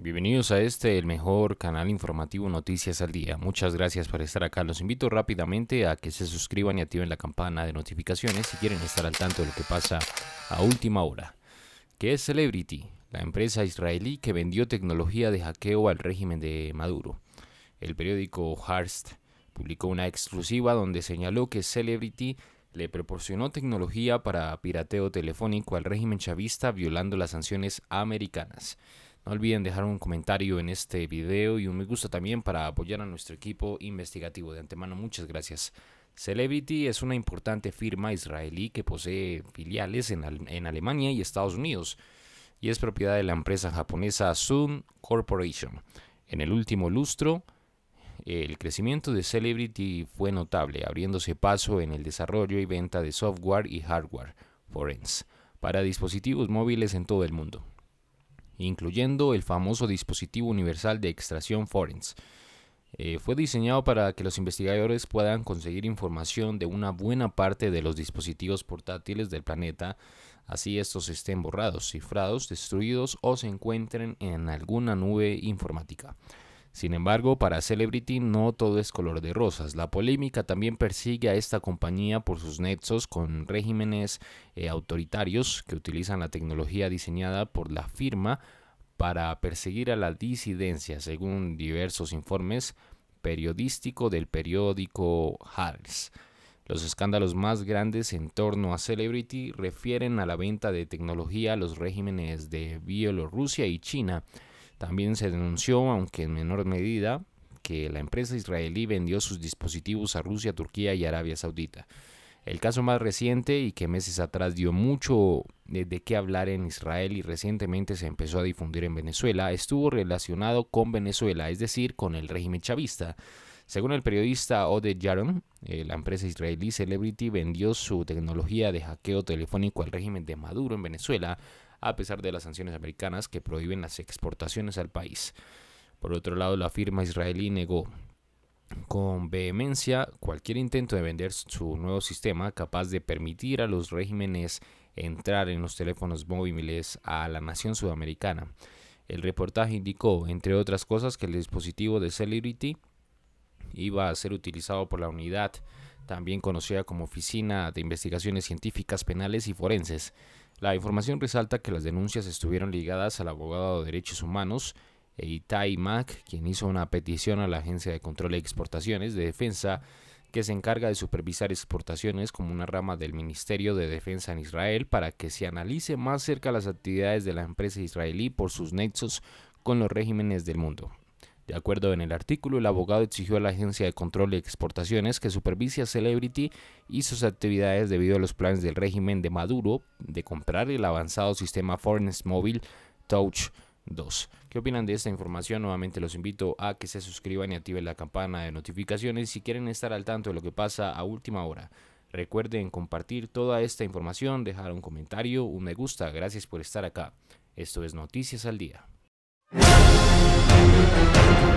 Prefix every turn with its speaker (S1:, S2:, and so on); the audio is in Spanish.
S1: Bienvenidos a este, el mejor canal informativo Noticias al Día. Muchas gracias por estar acá. Los invito rápidamente a que se suscriban y activen la campana de notificaciones si quieren estar al tanto de lo que pasa a última hora. ¿Qué es Celebrity? La empresa israelí que vendió tecnología de hackeo al régimen de Maduro. El periódico Hearst publicó una exclusiva donde señaló que Celebrity le proporcionó tecnología para pirateo telefónico al régimen chavista violando las sanciones americanas. No olviden dejar un comentario en este video y un me gusta también para apoyar a nuestro equipo investigativo. De antemano, muchas gracias. Celebrity es una importante firma israelí que posee filiales en, Alemania y Estados Unidos y es propiedad de la empresa japonesa Zoom Corporation. En el último lustro, el crecimiento de Celebrity fue notable, abriéndose paso en el desarrollo y venta de software y hardware forense para dispositivos móviles en todo el mundo incluyendo el famoso dispositivo universal de extracción Forens. Eh, fue diseñado para que los investigadores puedan conseguir información de una buena parte de los dispositivos portátiles del planeta, así estos estén borrados, cifrados, destruidos o se encuentren en alguna nube informática. Sin embargo, para Celebrity no todo es color de rosas. La polémica también persigue a esta compañía por sus nexos con regímenes eh, autoritarios que utilizan la tecnología diseñada por la firma para perseguir a la disidencia, según diversos informes periodísticos del periódico Harris. Los escándalos más grandes en torno a Celebrity refieren a la venta de tecnología a los regímenes de Bielorrusia y China, también se denunció, aunque en menor medida, que la empresa israelí vendió sus dispositivos a Rusia, Turquía y Arabia Saudita. El caso más reciente y que meses atrás dio mucho de, qué hablar en Israel y recientemente se empezó a difundir en Venezuela estuvo relacionado con Venezuela, es decir, con el régimen chavista. Según el periodista Ode Yaron, eh, la empresa israelí Celebrity vendió su tecnología de hackeo telefónico al régimen de Maduro en Venezuela a pesar de las sanciones americanas que prohíben las exportaciones al país. Por otro lado, la firma israelí negó con vehemencia cualquier intento de vender su nuevo sistema capaz de permitir a los regímenes entrar en los teléfonos móviles a la nación sudamericana. El reportaje indicó, entre otras cosas, que el dispositivo de celebrity iba a ser utilizado por la unidad, también conocida como Oficina de Investigaciones Científicas Penales y Forenses la información resalta que las denuncias estuvieron ligadas al abogado de derechos humanos Eitai Mack, quien hizo una petición a la Agencia de Control de Exportaciones de Defensa que se encarga de supervisar exportaciones como una rama del Ministerio de Defensa en Israel para que se analice más cerca las actividades de la empresa israelí por sus nexos con los regímenes del mundo. De acuerdo en el artículo, el abogado exigió a la Agencia de Control y Exportaciones que supervise a Celebrity y sus actividades debido a los planes del régimen de Maduro de comprar el avanzado sistema Foreign Mobile Touch 2. ¿Qué opinan de esta información? Nuevamente los invito a que se suscriban y activen la campana de notificaciones si quieren estar al tanto de lo que pasa a última hora. Recuerden compartir toda esta información, dejar un comentario, un me gusta. Gracias por estar acá. Esto es Noticias al Día.